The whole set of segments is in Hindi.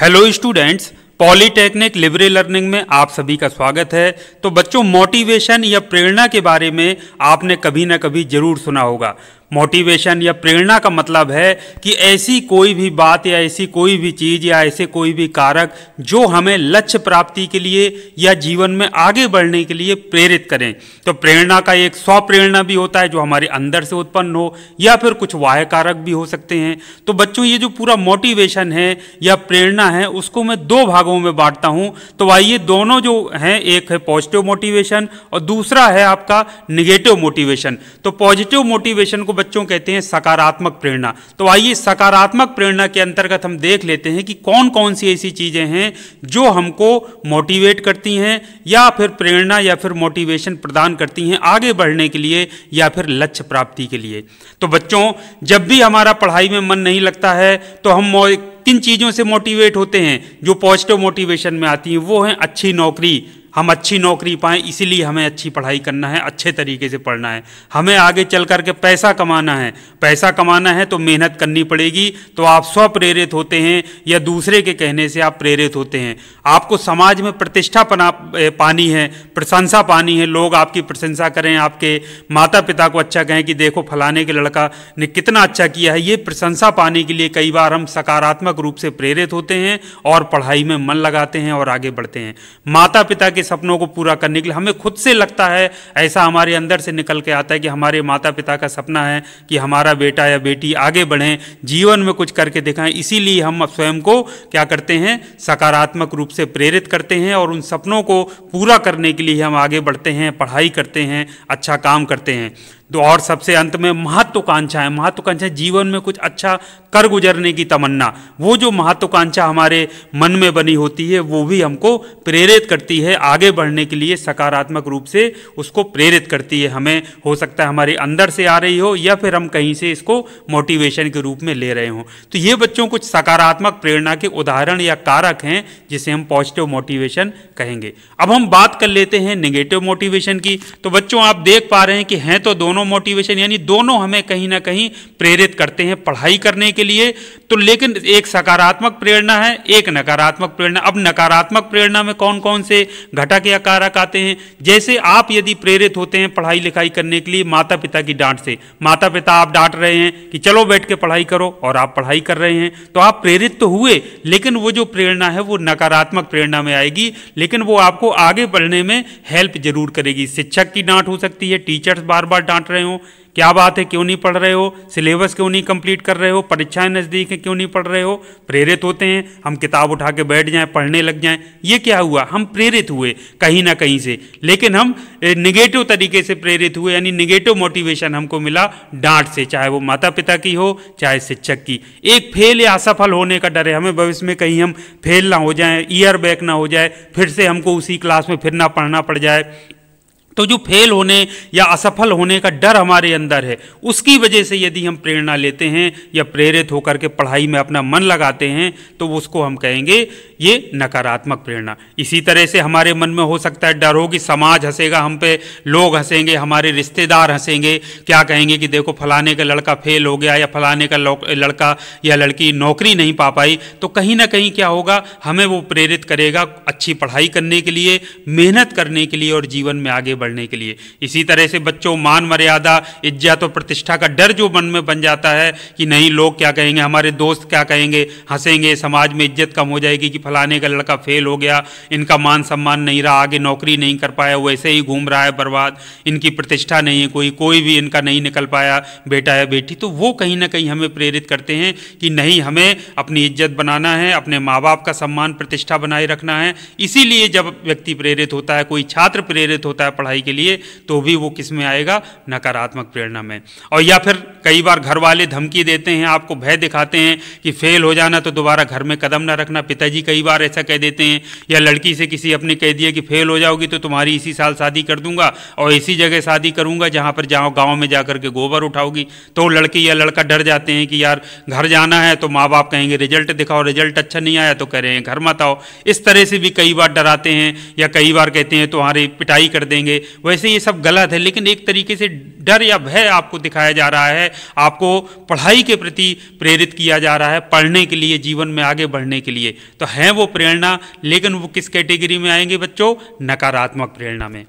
hello students polytechnic liberal learning में आप सभी का स्वागत है तो बच्चों मोटिवेशन या प्रेरणा के बारे में आपने कभी ना कभी जरूर सुना होगा मोटिवेशन या प्रेरणा का मतलब है कि ऐसी कोई भी बात या ऐसी कोई भी चीज़ या ऐसे कोई भी कारक जो हमें लक्ष्य प्राप्ति के लिए या जीवन में आगे बढ़ने के लिए प्रेरित करें तो प्रेरणा का एक स्व प्रेरणा भी होता है जो हमारे अंदर से उत्पन्न हो या फिर कुछ वाह्य कारक भी हो सकते हैं तो बच्चों ये जो पूरा मोटिवेशन है या प्रेरणा है उसको मैं दो भागों में बांटता हूँ तो आइए दोनों जो हैं एक है पॉजिटिव मोटिवेशन और दूसरा है आपका निगेटिव मोटिवेशन तो पॉजिटिव मोटिवेशन को बच्चों कहते हैं सकारात्मक प्रेरणा तो आइए सकारात्मक प्रेरणा के अंतर्गत हम देख लेते हैं कि कौन कौन सी ऐसी चीज़ें हैं जो हमको मोटिवेट करती हैं या फिर प्रेरणा या फिर मोटिवेशन प्रदान करती हैं आगे बढ़ने के लिए या फिर लक्ष्य प्राप्ति के लिए तो बच्चों जब भी हमारा पढ़ाई में मन नहीं लगता है तो हम किन चीज़ों से मोटिवेट होते हैं जो पॉजिटिव मोटिवेशन में आती हैं वो हैं अच्छी नौकरी हम अच्छी नौकरी पाएँ इसीलिए हमें अच्छी पढ़ाई करना है अच्छे तरीके से पढ़ना है हमें आगे चल करके पैसा कमाना है पैसा कमाना है तो मेहनत करनी पड़ेगी तो आप स्वप्रेरित होते हैं या दूसरे के कहने से आप प्रेरित होते हैं आपको समाज में प्रतिष्ठा पना पानी है प्रशंसा पानी है लोग आपकी प्रशंसा करें आपके माता पिता को अच्छा कहें कि देखो फलाने के लड़का ने कितना अच्छा किया है ये प्रशंसा पाने के लिए कई बार हम सकारात्मक रूप से प्रेरित होते हैं और पढ़ाई में मन लगाते हैं और आगे बढ़ते हैं माता पिता के सपनों को पूरा करने के लिए हमें खुद से लगता है ऐसा हमारे अंदर से निकल के आता है कि हमारे माता पिता का सपना है कि हमारा बेटा या बेटी आगे बढ़ें जीवन में कुछ करके दिखाएं इसीलिए हम स्वयं को क्या करते हैं सकारात्मक रूप से प्रेरित करते हैं और उन सपनों को पूरा करने के लिए हम आगे बढ़ते हैं पढ़ाई करते हैं अच्छा काम करते हैं तो और सबसे अंत में महत्वाकांक्षाएं महत्वाकांक्षाएं जीवन में कुछ अच्छा कर गुजरने की तमन्ना वो जो महत्वाकांक्षा हमारे मन में बनी होती है वो भी हमको प्रेरित करती है आगे बढ़ने के लिए सकारात्मक रूप से उसको प्रेरित करती है हमें हो सकता है हमारे अंदर से आ रही हो या फिर हम कहीं से इसको मोटिवेशन के रूप में ले रहे हों तो ये बच्चों कुछ सकारात्मक प्रेरणा के उदाहरण या कारक हैं जिसे हम पॉजिटिव मोटिवेशन कहेंगे अब हम बात कर लेते हैं निगेटिव मोटिवेशन की तो बच्चों आप देख पा रहे हैं कि हैं तो दोनों मोटिवेशन यानी दोनों हमें कहीं ना कहीं प्रेरित करते हैं पढ़ाई करने के लिए तो लेकिन एक सकारात्मक प्रेरणा है एक नकारात्मक प्रेरणा अब नकारात्मक प्रेरणा में कौन कौन से घटा के अकारक आते हैं जैसे आप यदि प्रेरित होते हैं पढ़ाई लिखाई करने के लिए माता पिता की डांट से माता पिता आप डांट रहे हैं कि चलो बैठ के पढ़ाई करो और आप पढ़ाई कर रहे हैं तो आप प्रेरित तो हुए लेकिन वो जो प्रेरणा है वो नकारात्मक प्रेरणा में आएगी लेकिन वो आपको आगे बढ़ने में हेल्प जरूर करेगी शिक्षक की डांट हो सकती है टीचर्स बार बार डांट रहे हों क्या बात है क्यों नहीं पढ़ रहे हो सिलेबस क्यों नहीं कंप्लीट कर रहे हो परीक्षाएं नज़दीक हैं क्यों नहीं पढ़ रहे हो प्रेरित होते हैं हम किताब उठा के बैठ जाएं पढ़ने लग जाएं ये क्या हुआ हम प्रेरित हुए कहीं ना कहीं से लेकिन हम निगेटिव तरीके से प्रेरित हुए यानी निगेटिव मोटिवेशन हमको मिला डांट से चाहे वो माता पिता की हो चाहे शिक्षक की एक फेल या असफल होने का डर है हमें भविष्य में कहीं हम फेल ना हो जाए ईयर बैक ना हो जाए फिर से हमको उसी क्लास में फिर ना पढ़ना पड़ जाए तो जो फेल होने या असफल होने का डर हमारे अंदर है उसकी वजह से यदि हम प्रेरणा लेते हैं या प्रेरित होकर के पढ़ाई में अपना मन लगाते हैं तो उसको हम कहेंगे ये नकारात्मक प्रेरणा इसी तरह से हमारे मन में हो सकता है डर हो कि समाज हंसेगा हम पे लोग हंसेंगे हमारे रिश्तेदार हंसेंगे क्या कहेंगे कि देखो फलाने का लड़का फेल हो गया या फलाने का लड़का या लड़की नौकरी नहीं पा पाई तो कहीं ना कहीं क्या होगा हमें वो प्रेरित करेगा अच्छी पढ़ाई करने के लिए मेहनत करने के लिए और जीवन में आगे बढ़ बढ़ने के लिए इसी तरह से बच्चों मान मर्यादा इज्जत तो और प्रतिष्ठा का डर जो मन में बन जाता है कि नहीं लोग क्या कहेंगे हमारे दोस्त क्या कहेंगे हंसेंगे समाज में इज्जत कम हो जाएगी कि फलाने का लड़का फेल हो गया इनका मान सम्मान नहीं रहा आगे नौकरी नहीं कर पाया वैसे ही घूम रहा है बर्बाद इनकी प्रतिष्ठा नहीं है कोई कोई भी इनका नहीं निकल पाया बेटा या बेटी तो वो कहीं ना कहीं हमें प्रेरित करते हैं कि नहीं हमें अपनी इज्जत बनाना है अपने माँ बाप का सम्मान प्रतिष्ठा बनाए रखना है इसीलिए जब व्यक्ति प्रेरित होता है कोई छात्र प्रेरित होता है पढ़ाई पढ़ाई के लिए तो भी वो किस में आएगा नकारात्मक प्रेरणा में और या फिर कई बार घर वाले धमकी देते हैं आपको भय दिखाते हैं कि फेल हो जाना तो दोबारा घर में कदम ना रखना पिताजी कई बार ऐसा कह देते हैं या लड़की से किसी अपने कह दिया कि फेल हो जाओगी तो तुम्हारी इसी साल शादी कर दूंगा और इसी जगह शादी करूंगा जहां पर जाओ गांव में जाकर के गोबर उठाओगी तो लड़की या लड़का डर जाते हैं कि यार घर जाना है तो माँ बाप कहेंगे रिजल्ट दिखाओ रिजल्ट अच्छा नहीं आया तो कह रहे हैं घर मत आओ इस तरह से भी कई बार डराते हैं या कई बार कहते हैं तुम्हारी पिटाई कर देंगे वैसे ये सब गलत है लेकिन एक तरीके से डर या भय आपको दिखाया जा रहा है आपको पढ़ाई के प्रति प्रेरित किया जा रहा है पढ़ने के लिए जीवन में आगे बढ़ने के लिए तो हैं वो प्रेरणा लेकिन वो किस कैटेगरी में आएंगे बच्चों नकारात्मक प्रेरणा में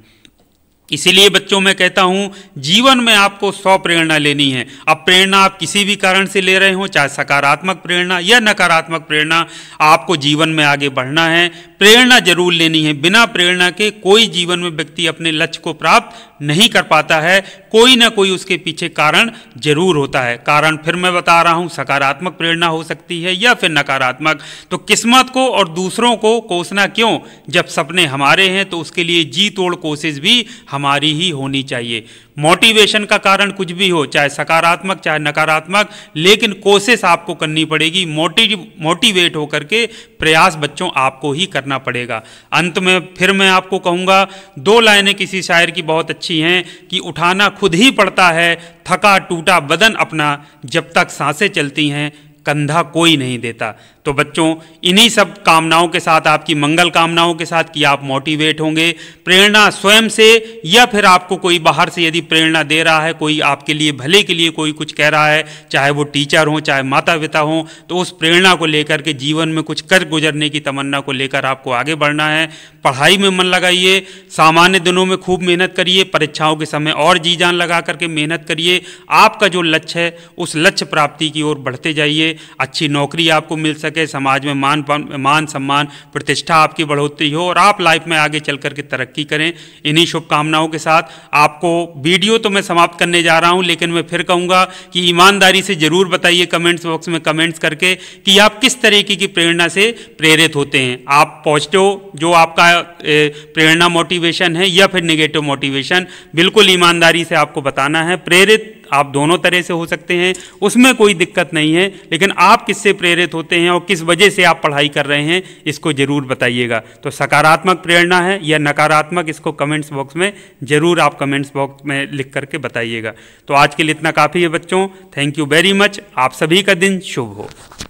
इसीलिए बच्चों मैं कहता हूं जीवन में आपको सौ प्रेरणा लेनी है अब प्रेरणा आप किसी भी कारण से ले रहे हो चाहे सकारात्मक प्रेरणा या नकारात्मक प्रेरणा आपको जीवन में आगे बढ़ना है प्रेरणा जरूर लेनी है बिना प्रेरणा के कोई जीवन में व्यक्ति अपने लक्ष्य को प्राप्त नहीं कर पाता है कोई ना कोई उसके पीछे कारण जरूर होता है कारण फिर मैं बता रहा हूँ सकारात्मक प्रेरणा हो सकती है या फिर नकारात्मक तो किस्मत को और दूसरों को कोसना क्यों जब सपने हमारे हैं तो उसके लिए जी तोड़ कोशिश भी हमारी ही होनी चाहिए मोटिवेशन का कारण कुछ भी हो चाहे सकारात्मक चाहे नकारात्मक लेकिन कोशिश आपको करनी पड़ेगी मोटिव मोटिवेट होकर के प्रयास बच्चों आपको ही करना पड़ेगा अंत में फिर मैं आपको कहूँगा दो लाइनें किसी शायर की बहुत अच्छी हैं कि उठाना खुद ही पड़ता है थका टूटा बदन अपना जब तक सांसें चलती हैं कंधा कोई नहीं देता तो बच्चों इन्हीं सब कामनाओं के साथ आपकी मंगल कामनाओं के साथ कि आप मोटिवेट होंगे प्रेरणा स्वयं से या फिर आपको कोई बाहर से यदि प्रेरणा दे रहा है कोई आपके लिए भले के लिए कोई कुछ कह रहा है चाहे वो टीचर हो चाहे माता पिता हो तो उस प्रेरणा को लेकर के जीवन में कुछ कर गुजरने की तमन्ना को लेकर आपको आगे बढ़ना है पढ़ाई में मन लगाइए सामान्य दिनों में खूब मेहनत करिए परीक्षाओं के समय और जी जान लगा करके मेहनत करिए आपका जो लक्ष्य है उस लक्ष्य प्राप्ति की ओर बढ़ते जाइए अच्छी नौकरी आपको मिल सके समाज में मान मान सम्मान प्रतिष्ठा आपकी बढ़ोतरी हो और आप लाइफ में आगे चल करके तरक्की करें इन्हीं शुभकामनाओं के साथ आपको वीडियो तो मैं समाप्त करने जा रहा हूँ लेकिन मैं फिर कहूँगा कि ईमानदारी से ज़रूर बताइए कमेंट्स बॉक्स में कमेंट्स करके कि आप किस तरीके की प्रेरणा से प्रेरित होते हैं आप पॉजिटिव जो आपका प्रेरणा मोटिवेशन है या फिर निगेटिव मोटिवेशन बिल्कुल ईमानदारी से आपको बताना है प्रेरित आप दोनों तरह से हो सकते हैं उसमें कोई दिक्कत नहीं है लेकिन आप किससे प्रेरित होते हैं और किस वजह से आप पढ़ाई कर रहे हैं इसको ज़रूर बताइएगा तो सकारात्मक प्रेरणा है या नकारात्मक इसको कमेंट्स बॉक्स में ज़रूर आप कमेंट्स बॉक्स में लिख करके बताइएगा तो आज के लिए इतना काफ़ी है बच्चों थैंक यू वेरी मच आप सभी का दिन शुभ हो